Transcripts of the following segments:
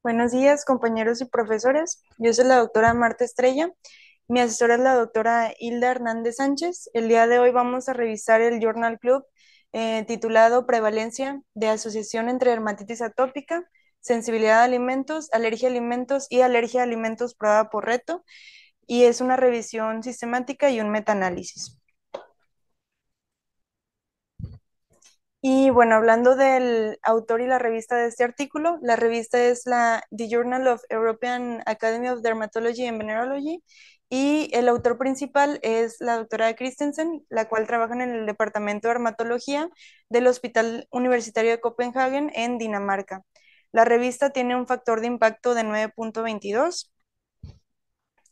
Buenos días, compañeros y profesores. Yo soy la doctora Marta Estrella. Mi asesora es la doctora Hilda Hernández Sánchez. El día de hoy vamos a revisar el Journal Club eh, titulado Prevalencia de asociación entre dermatitis atópica, sensibilidad a alimentos, alergia a alimentos y alergia a alimentos probada por reto. Y es una revisión sistemática y un metaanálisis. Y bueno, hablando del autor y la revista de este artículo, la revista es la The Journal of European Academy of Dermatology and Venerology y el autor principal es la doctora Christensen, la cual trabaja en el Departamento de Dermatología del Hospital Universitario de Copenhague en Dinamarca. La revista tiene un factor de impacto de 9.22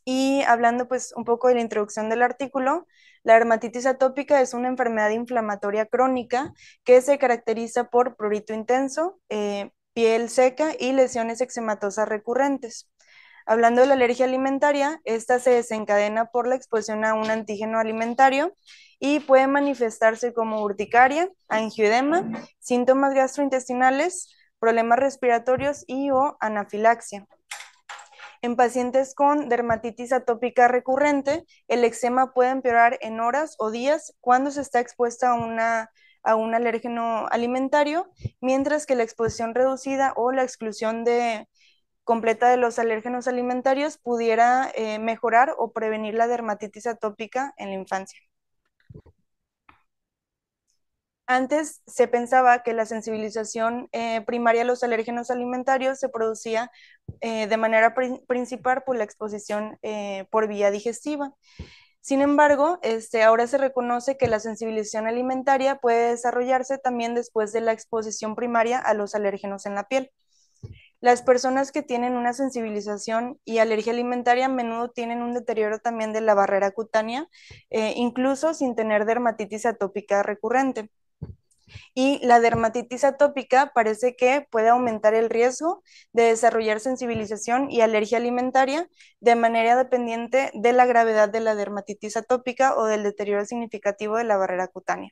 y hablando pues un poco de la introducción del artículo, la dermatitis atópica es una enfermedad inflamatoria crónica que se caracteriza por prurito intenso, eh, piel seca y lesiones eczematosas recurrentes. Hablando de la alergia alimentaria, esta se desencadena por la exposición a un antígeno alimentario y puede manifestarse como urticaria, angioedema, síntomas gastrointestinales, problemas respiratorios y o anafilaxia. En pacientes con dermatitis atópica recurrente, el eczema puede empeorar en horas o días cuando se está expuesta a a un alérgeno alimentario, mientras que la exposición reducida o la exclusión de, completa de los alérgenos alimentarios pudiera eh, mejorar o prevenir la dermatitis atópica en la infancia. Antes se pensaba que la sensibilización eh, primaria a los alérgenos alimentarios se producía eh, de manera principal por la exposición eh, por vía digestiva. Sin embargo, este, ahora se reconoce que la sensibilización alimentaria puede desarrollarse también después de la exposición primaria a los alérgenos en la piel. Las personas que tienen una sensibilización y alergia alimentaria a menudo tienen un deterioro también de la barrera cutánea, incluso sin tener dermatitis atópica recurrente. Y la dermatitis atópica parece que puede aumentar el riesgo de desarrollar sensibilización y alergia alimentaria de manera dependiente de la gravedad de la dermatitis atópica o del deterioro significativo de la barrera cutánea.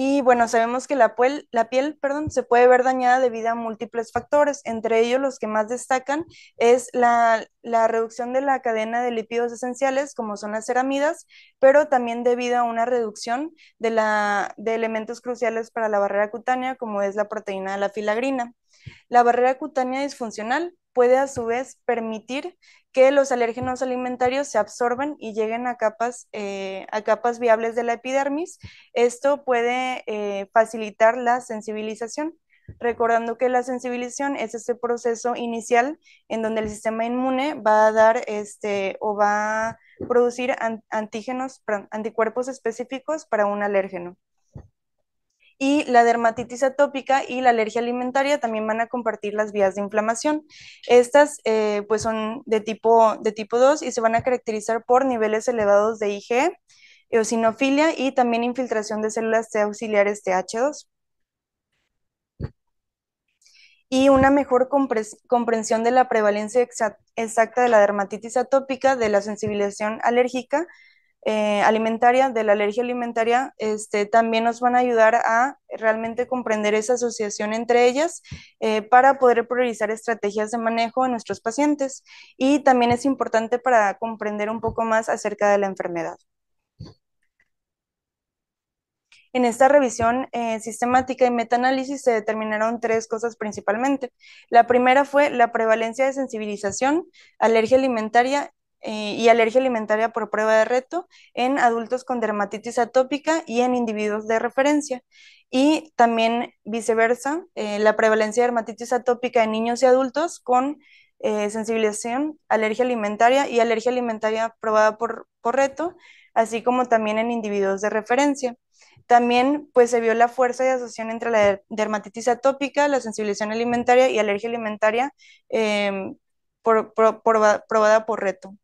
Y bueno, sabemos que la, piel, la piel perdón, se puede ver dañada debido a múltiples factores, entre ellos los que más destacan es la, reducción de la cadena de lípidos esenciales, como son las ceramidas, pero también debido a una reducción de, la, de elementos cruciales para la barrera cutánea, como es la proteína de la filagrina. La barrera cutánea disfuncional puede a su vez permitir que los alérgenos alimentarios se absorban y lleguen a capas, eh, a capas viables de la epidermis. Esto puede eh, facilitar la sensibilización. Recordando que la sensibilización es ese proceso inicial en donde el sistema inmune va a dar este, o va a producir antígenos, anticuerpos específicos para un alérgeno y la dermatitis atópica y la alergia alimentaria también van a compartir las vías de inflamación. Estas eh, pues son de tipo, de tipo 2 y se van a caracterizar por niveles elevados de IgE, eosinofilia y también infiltración de células T auxiliares TH2 y una mejor comprensión de la prevalencia exacta de la dermatitis atópica, de la sensibilización alérgica eh, alimentaria, de la alergia alimentaria, este, también nos van a ayudar a realmente comprender esa asociación entre ellas eh, para poder priorizar estrategias de manejo en nuestros pacientes y también es importante para comprender un poco más acerca de la enfermedad. En esta revisión eh, sistemática y metaanálisis se determinaron tres cosas principalmente. La primera fue la prevalencia de sensibilización, alergia alimentaria eh, y alergia alimentaria por prueba de reto en adultos con dermatitis atópica y en individuos de referencia. Y también viceversa, eh, la prevalencia de dermatitis atópica en niños y adultos con eh, sensibilización, alergia alimentaria y alergia alimentaria probada por, reto, así como también en individuos de referencia. También pues, se vio la fuerza de asociación entre la dermatitis atópica, la sensibilización alimentaria y alergia alimentaria em, probada por reto.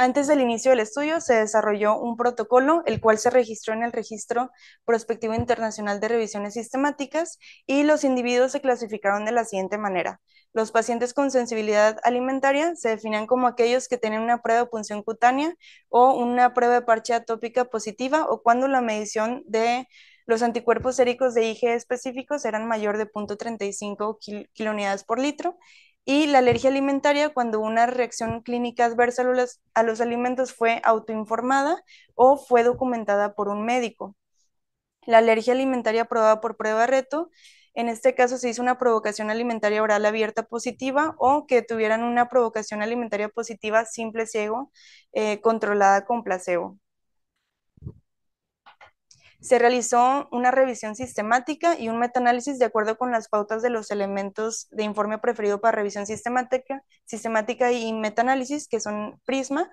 Antes del inicio del estudio se desarrolló un protocolo, el cual se registró en el Registro Prospectivo Internacional de Revisiones Sistemáticas y los individuos se clasificaron de la siguiente manera. Los pacientes con sensibilidad alimentaria se definían como aquellos que tienen una prueba de punción cutánea o una prueba de parche atópica positiva o cuando la medición de los anticuerpos séricos de IgE específicos eran mayor de 0.35 kilonidades por litro y la alergia alimentaria cuando una reacción clínica adversa a los, alimentos fue autoinformada o fue documentada por un médico. La alergia alimentaria probada por prueba reto en este caso se hizo una provocación alimentaria oral abierta positiva o que tuvieran una provocación alimentaria positiva simple ciego eh, controlada con placebo se realizó una revisión sistemática y un metaanálisis de acuerdo con las pautas de los elementos de informe preferido para revisión sistemática, sistemática y metaanálisis, que son Prisma,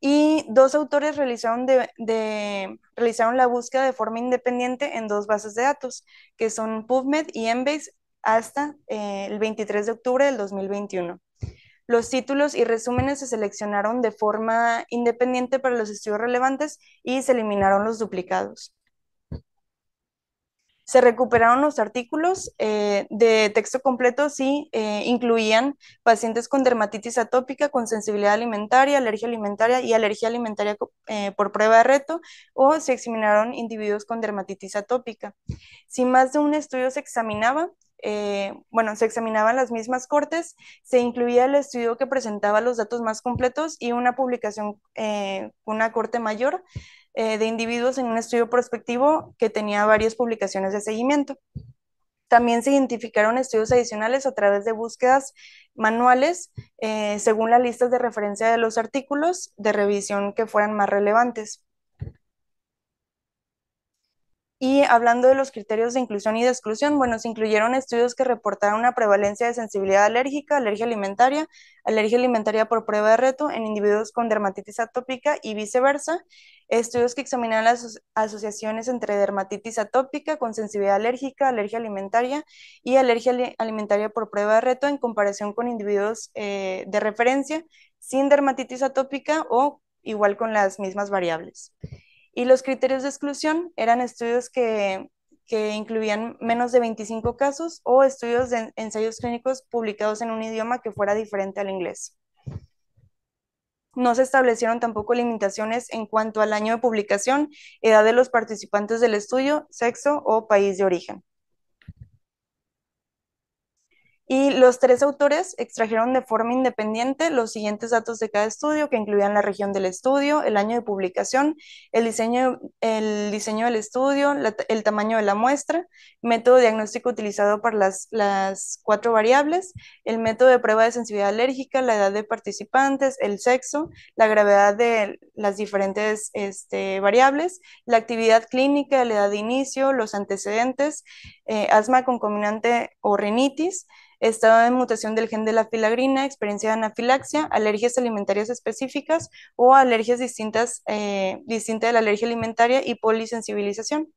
y dos autores realizaron, la búsqueda de forma independiente en dos bases de datos, que son PubMed y Embase, hasta eh, el 23 de octubre del 2021. Los títulos y resúmenes se seleccionaron de forma independiente para los estudios relevantes y se eliminaron los duplicados. Se recuperaron los artículos eh, de texto completo si eh, incluían pacientes con dermatitis atópica, con sensibilidad alimentaria, alergia alimentaria y alergia alimentaria eh, por prueba de reto, o se examinaron individuos con dermatitis atópica. Si más de un estudio se examinaba, bueno, se examinaban las mismas cortes, se incluía el estudio que presentaba los datos más completos y una publicación, una corte mayor, eh, de individuos en un estudio prospectivo que tenía varias publicaciones de seguimiento. También se identificaron estudios adicionales a través de búsquedas manuales eh, según las listas de referencia de los artículos de revisión que fueran más relevantes. Y hablando de los criterios de inclusión y de exclusión, bueno, se incluyeron estudios que reportaron una prevalencia de sensibilidad alérgica, alergia alimentaria, alergia alimentaria por prueba de reto en individuos con dermatitis atópica y viceversa, estudios que examinaron las asociaciones entre dermatitis atópica con sensibilidad alérgica, alergia alimentaria y alergia alimentaria por prueba de reto en comparación con individuos eh, de referencia sin dermatitis atópica o igual con las mismas variables. Y los criterios de exclusión eran estudios que, que incluían menos de 25 casos o estudios de ensayos clínicos publicados en un idioma que fuera diferente al inglés. No se establecieron tampoco limitaciones en cuanto al año de publicación, edad de los participantes del estudio, sexo o país de origen. Y los tres autores extrajeron de forma independiente los siguientes datos de cada estudio, que incluían la región del estudio, el año de publicación, el diseño, el diseño del estudio, el tamaño de la muestra, método diagnóstico utilizado para las, las cuatro variables, el método de prueba de sensibilidad alérgica, la edad de participantes, el sexo, la gravedad de las diferentes este, variables, la actividad clínica, la edad de inicio, los antecedentes, eh, asma concominante o rinitis estado de mutación del gen de la filagrina, experiencia de anafilaxia, alergias alimentarias específicas o alergias distintas, eh, de la alergia alimentaria y polisensibilización.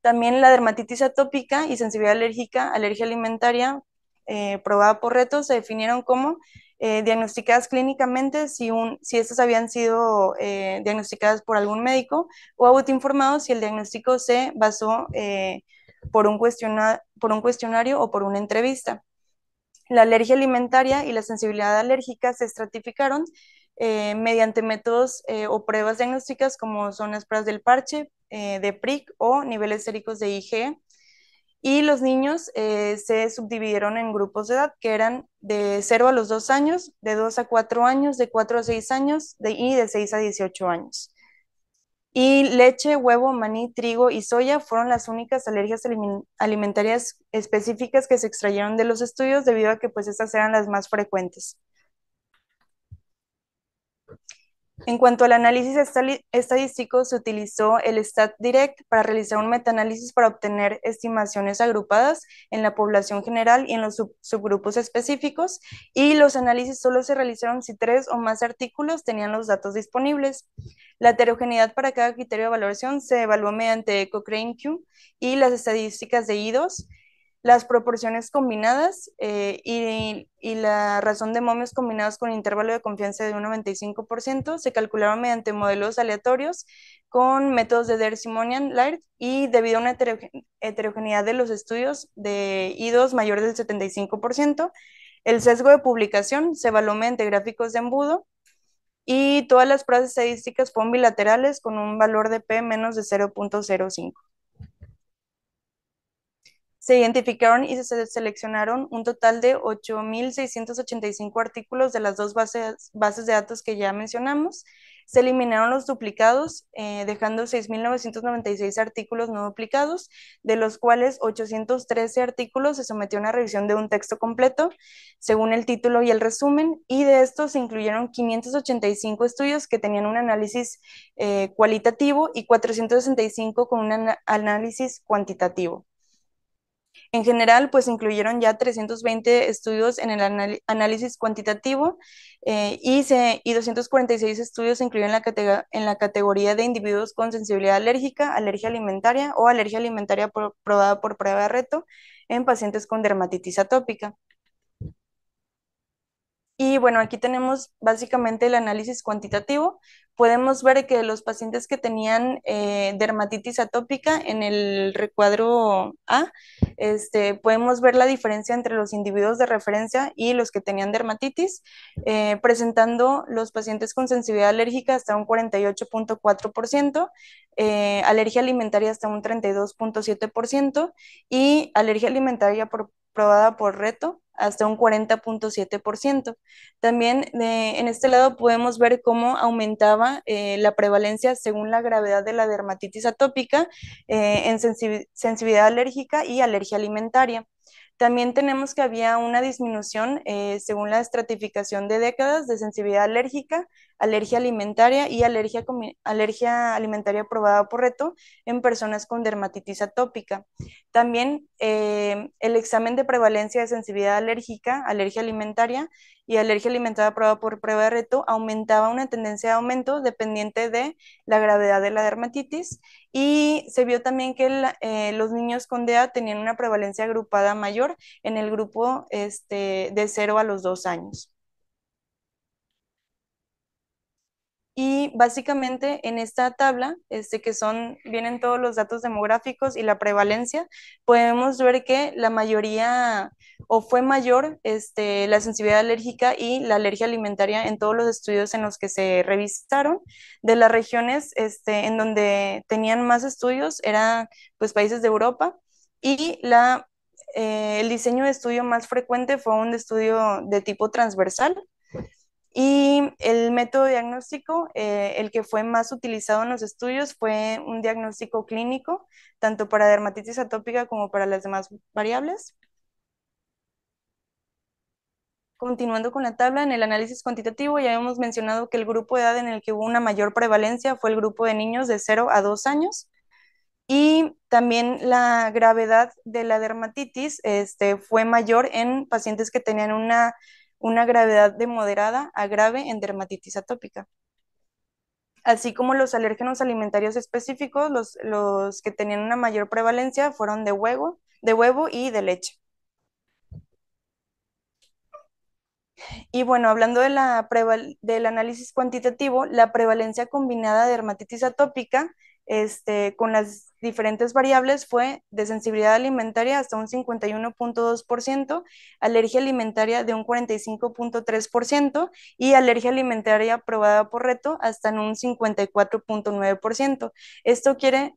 También la dermatitis atópica y sensibilidad alérgica, alergia alimentaria, eh, probada por retos, se definieron como eh, diagnosticadas clínicamente si, un, si estas habían sido diagnosticadas por algún médico o autoinformados si el diagnóstico se basó en por un, cuestionario o por una entrevista. La alergia alimentaria y la sensibilidad alérgica se estratificaron eh, mediante métodos eh, o pruebas diagnósticas como son las pruebas del parche, eh, de PRIC o niveles séricos de IgE. Y los niños eh, se subdividieron en grupos de edad que eran de 0 a los 2 años, de 2 a 4 años, de 4 a 6 años de, y de 6 a 18 años y leche, huevo, maní, trigo y soya fueron las únicas alergias alimentarias específicas que se extrayeron de los estudios debido a que pues estas eran las más frecuentes. En cuanto al análisis estadístico, se utilizó el Direct para realizar un metaanálisis para obtener estimaciones agrupadas en la población general y en los subgrupos específicos, y los análisis solo se realizaron si tres o más artículos tenían los datos disponibles. La heterogeneidad para cada criterio de valoración se evaluó mediante Cochrane Q y las estadísticas de IDOS las proporciones combinadas eh, y, la razón de momios combinados con intervalo de confianza de un 95% se calcularon mediante modelos aleatorios con métodos de Dersimonian Laird y debido a una heterogeneidad de los estudios de I2 mayor del 75%, el sesgo de publicación se evaluó mediante gráficos de embudo y todas las pruebas estadísticas fueron bilaterales con un valor de P menos de 0.05 se identificaron y se seleccionaron un total de 8.685 artículos de las dos bases, de datos que ya mencionamos. Se eliminaron los duplicados, eh, dejando 6.996 artículos no duplicados, de los cuales 813 artículos se sometió a una revisión de un texto completo, según el título y el resumen, y de estos se incluyeron 585 estudios que tenían un análisis eh, cualitativo y 465 con un análisis cuantitativo. En general, pues incluyeron ya 320 estudios en el análisis cuantitativo eh, y, y 246 estudios se incluyeron en la, en la categoría de individuos con sensibilidad alérgica, alergia alimentaria o alergia alimentaria probada por prueba de reto en pacientes con dermatitis atópica. Y bueno, aquí tenemos básicamente el análisis cuantitativo. Podemos ver que los pacientes que tenían eh, dermatitis atópica en el recuadro A, este, podemos ver la diferencia entre los individuos de referencia y los que tenían dermatitis, eh, presentando los pacientes con sensibilidad alérgica hasta un 48.4%, eh, alergia alimentaria hasta un 32.7% y alergia alimentaria probada por reto hasta un 40.7%. También eh, en este lado podemos ver cómo aumentaba eh, la prevalencia según la gravedad de la dermatitis atópica eh, en sensibilidad alérgica y alergia alimentaria. También tenemos que había una disminución según la estratificación de décadas de sensibilidad alérgica alergia alimentaria y alergia, alergia alimentaria aprobada por reto en personas con dermatitis atópica. También em, el examen de prevalencia de sensibilidad alérgica, alergia alimentaria y alergia alimentaria aprobada por prueba de reto aumentaba una tendencia de aumento dependiente de la gravedad de la dermatitis y se vio también que eh, los niños con DEA tenían una prevalencia agrupada mayor en el grupo este, de 0 a los 2 años. Y básicamente en esta tabla, este, que son, vienen todos los datos demográficos y la prevalencia, podemos ver que la mayoría o fue mayor este, la sensibilidad alérgica y la alergia alimentaria en todos los estudios en los que se revisaron. De las regiones este, en donde tenían más estudios eran pues, países de Europa y la, eh, el diseño de estudio más frecuente fue un estudio de tipo transversal y el método diagnóstico, eh, el que fue más utilizado en los estudios, fue un diagnóstico clínico, tanto para dermatitis atópica como para las demás variables. Continuando con la tabla, en el análisis cuantitativo ya hemos mencionado que el grupo de edad en el que hubo una mayor prevalencia fue el grupo de niños de 0 a 2 años. Y también la gravedad de la dermatitis este, fue mayor en pacientes que tenían una una gravedad de moderada a grave en dermatitis atópica. Así como los alérgenos alimentarios específicos, los, que tenían una mayor prevalencia fueron de huevo, de huevo y de leche. Y bueno, hablando de la del análisis cuantitativo, la prevalencia combinada de dermatitis atópica este, con las diferentes variables fue de sensibilidad alimentaria hasta un 51.2%, alergia alimentaria de un 45.3% y alergia alimentaria probada por reto hasta en un 54.9%. Esto quiere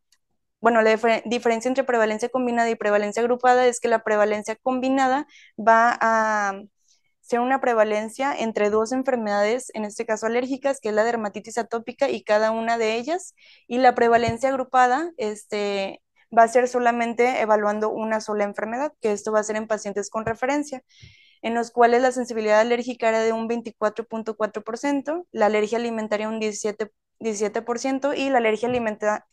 bueno, la diferencia entre prevalencia combinada y prevalencia agrupada es que la prevalencia combinada va a una prevalencia entre dos enfermedades, en este caso alérgicas, que es la dermatitis atópica y cada una de ellas, y la prevalencia agrupada este, va a ser solamente evaluando una sola enfermedad, que esto va a ser en pacientes con referencia, en los cuales la sensibilidad alérgica era de un 24.4%, la alergia alimentaria un 17 17% y la alergia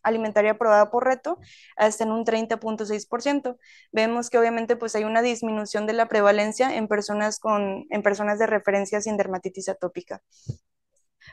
alimentaria aprobada por reto hasta en un 30.6%. Vemos que obviamente pues hay una disminución de la prevalencia en personas, con, en personas de referencia sin dermatitis atópica.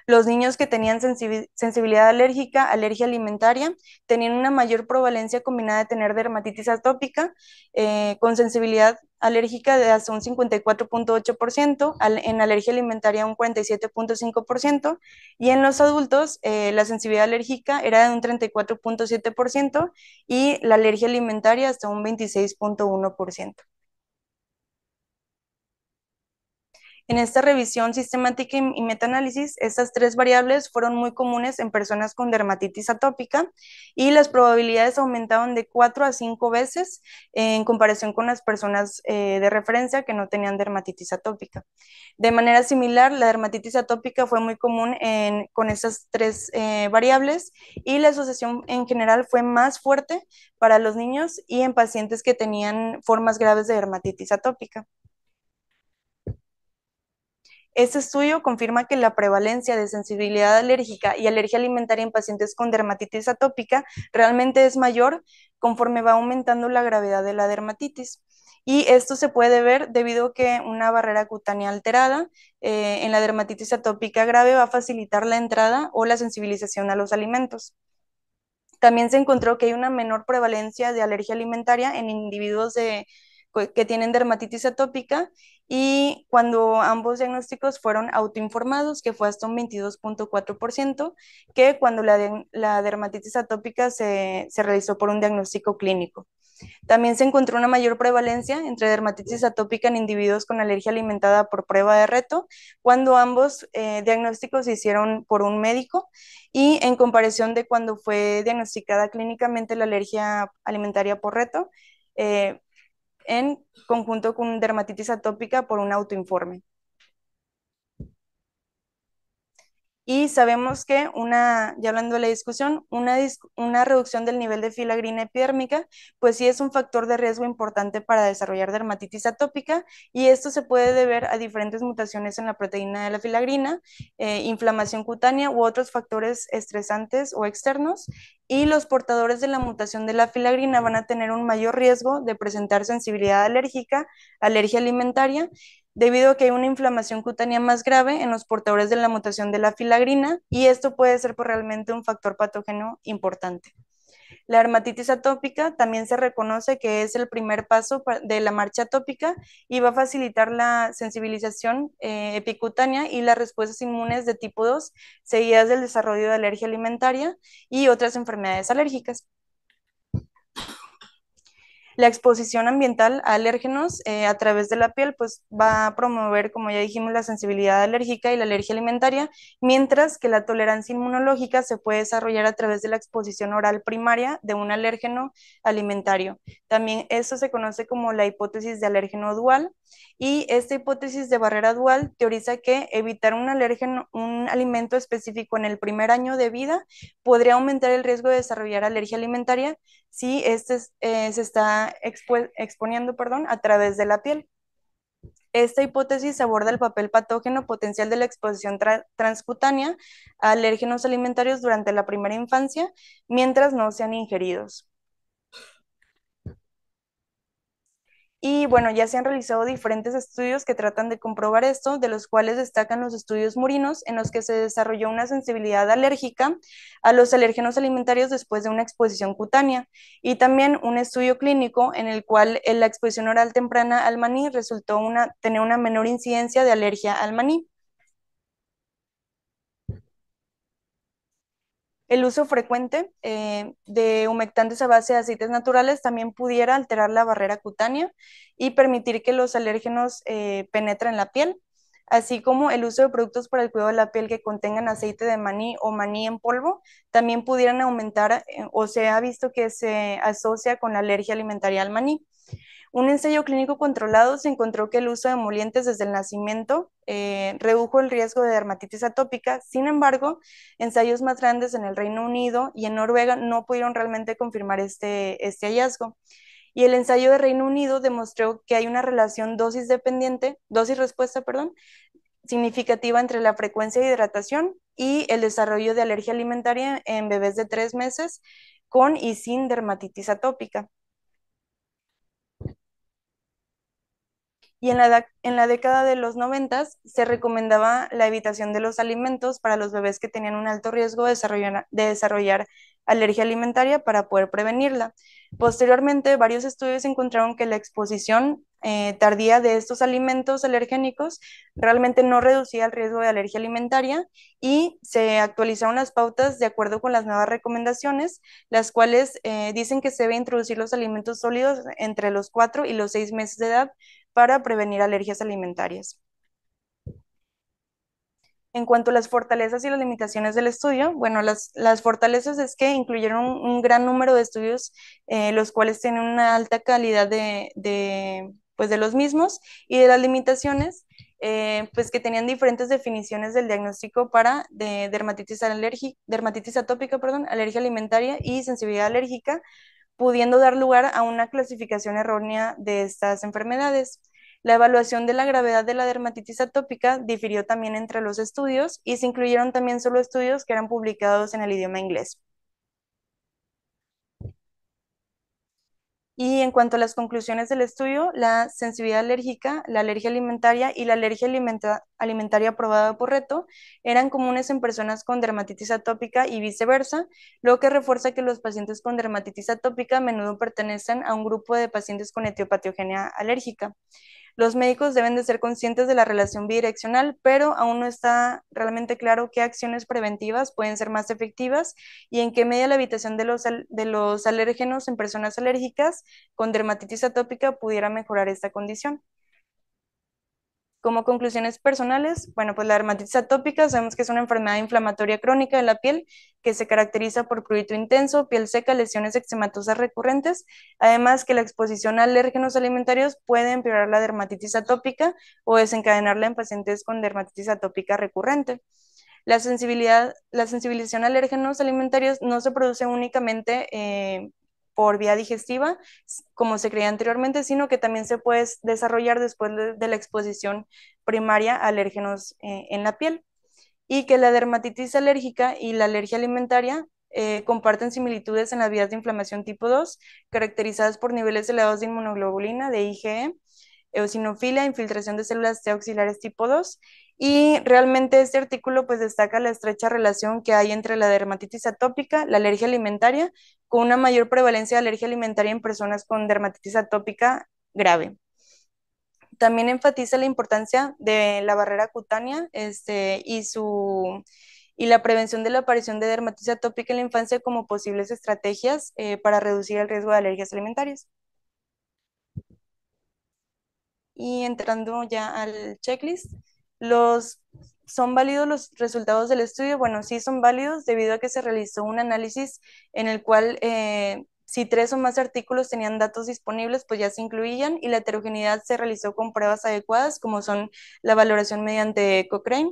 Los niños que tenían sensibilidad alérgica, alergia alimentaria, tenían una mayor prevalencia combinada de tener dermatitis atópica eh, con sensibilidad alérgica de hasta un 54.8%, en alergia alimentaria un 47.5% y en los adultos eh, la sensibilidad alérgica era de un 34.7% y la alergia alimentaria hasta un 26.1%. En esta revisión sistemática y metaanálisis, estas tres variables fueron muy comunes en personas con dermatitis atópica y las probabilidades aumentaban de 4 a 5 veces en comparación con las personas eh, de referencia que no tenían dermatitis atópica. De manera similar, la dermatitis atópica fue muy común con estas tres eh, variables y la asociación en general fue más fuerte para los niños y en pacientes que tenían formas graves de dermatitis atópica. Este estudio confirma que la prevalencia de sensibilidad alérgica y alergia alimentaria en pacientes con dermatitis atópica realmente es mayor conforme va aumentando la gravedad de la dermatitis. Y esto se puede ver debido a que una barrera cutánea alterada eh, en la dermatitis atópica grave va a facilitar la entrada o la sensibilización a los alimentos. También se encontró que hay una menor prevalencia de alergia alimentaria en individuos de que tienen dermatitis atópica y cuando ambos diagnósticos fueron autoinformados, que fue hasta un 22.4%, que cuando la, la dermatitis atópica se, realizó por un diagnóstico clínico. También se encontró una mayor prevalencia entre dermatitis atópica en individuos con alergia alimentada por prueba de reto, cuando ambos eh, diagnósticos se hicieron por un médico y en comparación de cuando fue diagnosticada clínicamente la alergia alimentaria por reto, eh, en conjunto con dermatitis atópica por un autoinforme. Y sabemos que una, ya hablando de la discusión, una, una reducción del nivel de filagrina epidérmica, pues sí es un factor de riesgo importante para desarrollar dermatitis atópica y esto se puede deber a diferentes mutaciones en la proteína de la filagrina, eh, inflamación cutánea u otros factores estresantes o externos y los portadores de la mutación de la filagrina van a tener un mayor riesgo de presentar sensibilidad alérgica, alergia alimentaria debido a que hay una inflamación cutánea más grave en los portadores de la mutación de la filagrina y esto puede ser por pues, realmente un factor patógeno importante. La dermatitis atópica también se reconoce que es el primer paso de la marcha atópica y va a facilitar la sensibilización eh, epicutánea y las respuestas inmunes de tipo 2, seguidas del desarrollo de alergia alimentaria y otras enfermedades alérgicas. La exposición ambiental a alérgenos eh, a través de la piel pues va a promover, como ya dijimos, la sensibilidad alérgica y la alergia alimentaria, mientras que la tolerancia inmunológica se puede desarrollar a través de la exposición oral primaria de un alérgeno alimentario. También eso se conoce como la hipótesis de alérgeno dual y esta hipótesis de barrera dual teoriza que evitar un un alimento específico en el primer año de vida podría aumentar el riesgo de desarrollar alergia alimentaria si este eh, se está exponiendo perdón, a través de la piel. Esta hipótesis aborda el papel patógeno potencial de la exposición transcutánea a alérgenos alimentarios durante la primera infancia mientras no sean ingeridos. Y bueno, ya se han realizado diferentes estudios que tratan de comprobar esto, de los cuales destacan los estudios murinos, en los que se desarrolló una sensibilidad alérgica a los alérgenos alimentarios después de una exposición cutánea, y también un estudio clínico en el cual la exposición oral temprana al maní resultó una, tener una menor incidencia de alergia al maní. El uso frecuente eh, de humectantes a base de aceites naturales también pudiera alterar la barrera cutánea y permitir que los alérgenos eh, penetren la piel, así como el uso de productos para el cuidado de la piel que contengan aceite de maní o maní en polvo, también pudieran aumentar eh, o se ha visto que se asocia con la alergia alimentaria al maní. Un ensayo clínico controlado se encontró que el uso de emolientes desde el nacimiento eh, redujo el riesgo de dermatitis atópica. Sin embargo, ensayos más grandes en el Reino Unido y en Noruega no pudieron realmente confirmar este, este hallazgo. Y el ensayo de Reino Unido demostró que hay una relación dosis dependiente, dosis respuesta, perdón, significativa entre la frecuencia de hidratación y el desarrollo de alergia alimentaria en bebés de tres meses con y sin dermatitis atópica. y en la, década de los 90 se recomendaba la evitación de los alimentos para los bebés que tenían un alto riesgo de desarrollar, alergia alimentaria para poder prevenirla. Posteriormente, varios estudios encontraron que la exposición eh, tardía de estos alimentos alergénicos realmente no reducía el riesgo de alergia alimentaria y se actualizaron las pautas de acuerdo con las nuevas recomendaciones, las cuales eh, dicen que se debe introducir los alimentos sólidos entre los 4 y los 6 meses de edad para prevenir alergias alimentarias. En cuanto a las fortalezas y las limitaciones del estudio, bueno, las, fortalezas es que incluyeron un, gran número de estudios, eh, los cuales tienen una alta calidad de, pues de los mismos, y de las limitaciones, eh, pues que tenían diferentes definiciones del diagnóstico para dermatitis, alergi, dermatitis atópica, perdón, alergia alimentaria y sensibilidad alérgica, pudiendo dar lugar a una clasificación errónea de estas enfermedades. La evaluación de la gravedad de la dermatitis atópica difirió también entre los estudios y se incluyeron también solo estudios que eran publicados en el idioma inglés. Y en cuanto a las conclusiones del estudio, la sensibilidad alérgica, la alergia alimentaria y la alergia alimentaria probada por reto eran comunes en personas con dermatitis atópica y viceversa, lo que refuerza que los pacientes con dermatitis atópica a menudo pertenecen a un grupo de pacientes con etiopatogenia alérgica. Los médicos deben de ser conscientes de la relación bidireccional, pero aún no está realmente claro qué acciones preventivas pueden ser más efectivas y en qué medida la evitación de los, de los alérgenos en personas alérgicas con dermatitis atópica pudiera mejorar esta condición. Como conclusiones personales, bueno, pues la dermatitis atópica sabemos que es una enfermedad inflamatoria crónica de la piel que se caracteriza por prurito intenso, piel seca, lesiones eczematosas recurrentes, además que la exposición a alérgenos alimentarios puede empeorar la dermatitis atópica o desencadenarla en pacientes con dermatitis atópica recurrente. La sensibilidad, la sensibilización a alérgenos alimentarios no se produce únicamente eh, por vía digestiva, como se creía anteriormente, sino que también se puede desarrollar después de, la exposición primaria a alérgenos eh, en la piel. Y que la dermatitis alérgica y la alergia alimentaria eh, comparten similitudes en las vías de inflamación tipo 2, caracterizadas por niveles elevados de inmunoglobulina, de IgE, eosinofilia, infiltración de células T auxiliares tipo 2 y realmente este artículo pues destaca la estrecha relación que hay entre la dermatitis atópica, la alergia alimentaria, con una mayor prevalencia de alergia alimentaria en personas con dermatitis atópica grave. También enfatiza la importancia de la barrera cutánea este, y, su, y la prevención de la aparición de dermatitis atópica en la infancia como posibles estrategias eh, para reducir el riesgo de alergias alimentarias. Y entrando ya al checklist, los, ¿Son válidos los resultados del estudio? Bueno, sí son válidos debido a que se realizó un análisis en el cual eh, si tres o más artículos tenían datos disponibles, pues ya se incluían y la heterogeneidad se realizó con pruebas adecuadas, como son la valoración mediante Cochrane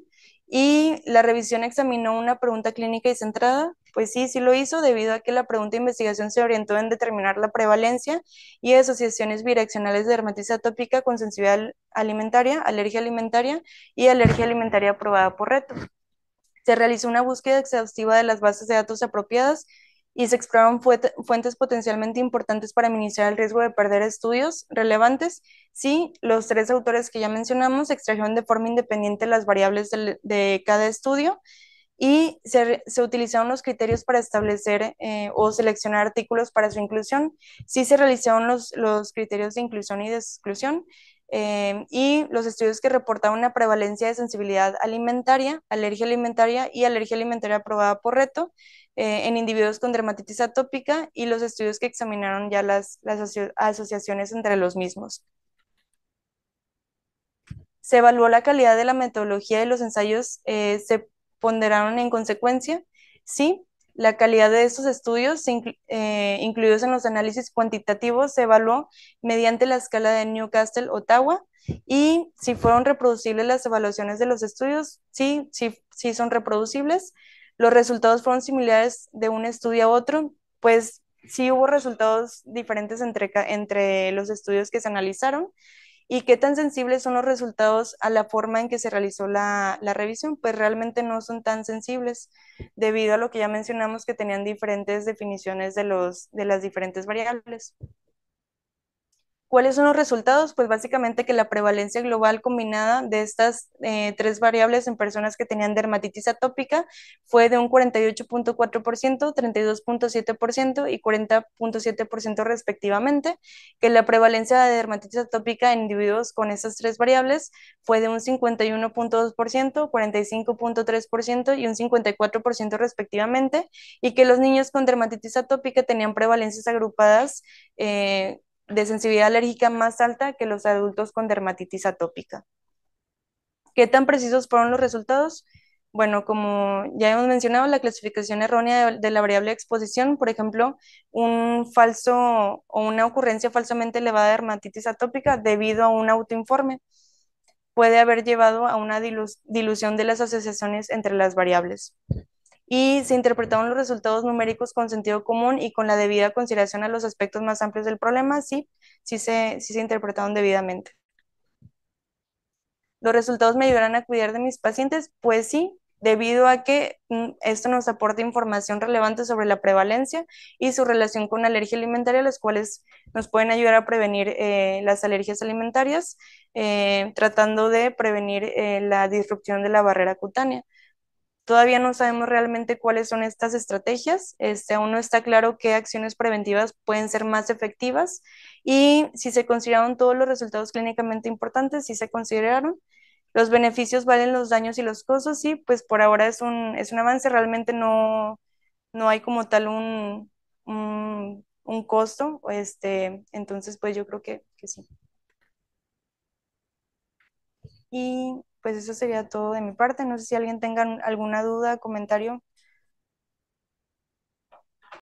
y la revisión examinó una pregunta clínica y centrada. Pues sí, sí lo hizo debido a que la pregunta de investigación se orientó en determinar la prevalencia y asociaciones bidireccionales de dermatitis atópica con sensibilidad alimentaria, alergia alimentaria y alergia alimentaria aprobada por reto. Se realizó una búsqueda exhaustiva de las bases de datos apropiadas y se exploraron fuentes potencialmente importantes para minimizar el riesgo de perder estudios relevantes si los tres autores que ya mencionamos extrajeron de forma independiente las variables de, cada estudio y se, utilizaron los criterios para establecer eh, o seleccionar artículos para su inclusión, si se realizaron los, los criterios de inclusión y de exclusión, Em, y los estudios que reportaban una prevalencia de sensibilidad alimentaria, alergia alimentaria y alergia alimentaria aprobada por reto eh, en individuos con dermatitis atópica y los estudios que examinaron ya las, asociaciones entre los mismos. Se evaluó la calidad de la metodología de los ensayos, eh, se ponderaron en consecuencia, sí, la calidad de estos estudios, eh, incluidos en los análisis cuantitativos, se evaluó mediante la escala de Newcastle, Ottawa, y si fueron reproducibles las evaluaciones de los estudios, sí, sí, sí son reproducibles. Los resultados fueron similares de un estudio a otro, pues sí hubo resultados diferentes entre, entre los estudios que se analizaron, y qué tan sensibles son los resultados a la forma en que se realizó la, revisión, pues realmente no son tan sensibles debido a lo que ya mencionamos que tenían diferentes definiciones de las diferentes variables. ¿Cuáles son los resultados? Pues básicamente que la prevalencia global combinada de estas eh, tres variables en personas que tenían dermatitis atópica fue de un 48.4%, 32.7% y 40.7% respectivamente, que la prevalencia de dermatitis atópica en individuos con esas tres variables fue de un 51.2%, 45.3% y un 54% respectivamente, y que los niños con dermatitis atópica tenían prevalencias agrupadas eh, de sensibilidad alérgica más alta que los adultos con dermatitis atópica. ¿Qué tan precisos fueron los resultados? Bueno, como ya hemos mencionado, la clasificación errónea de, la variable exposición, por ejemplo, un falso o una ocurrencia falsamente elevada de dermatitis atópica debido a un autoinforme puede haber llevado a una dilusión dilución de las asociaciones entre las variables y se interpretaron los resultados numéricos con sentido común y con la debida consideración a los aspectos más amplios del problema, sí, sí se, sí se interpretaron debidamente. ¿Los resultados me ayudarán a cuidar de mis pacientes? Pues sí, debido a que mm, esto nos aporta información relevante sobre la prevalencia y su relación con alergia alimentaria, las cuales nos pueden ayudar a prevenir eh, las alergias alimentarias, eh, tratando de prevenir eh, la disrupción de la barrera cutánea. Todavía no sabemos realmente cuáles son estas estrategias, este, aún no está claro qué acciones preventivas pueden ser más efectivas y si se consideraron todos los resultados clínicamente importantes, si se consideraron, los beneficios valen los daños y los costos, sí, pues por ahora es un, es un avance, realmente no, no hay como tal un, un, costo, este, entonces pues yo creo que, que sí. Y pues eso sería todo de mi parte. No sé si alguien tenga alguna duda, comentario.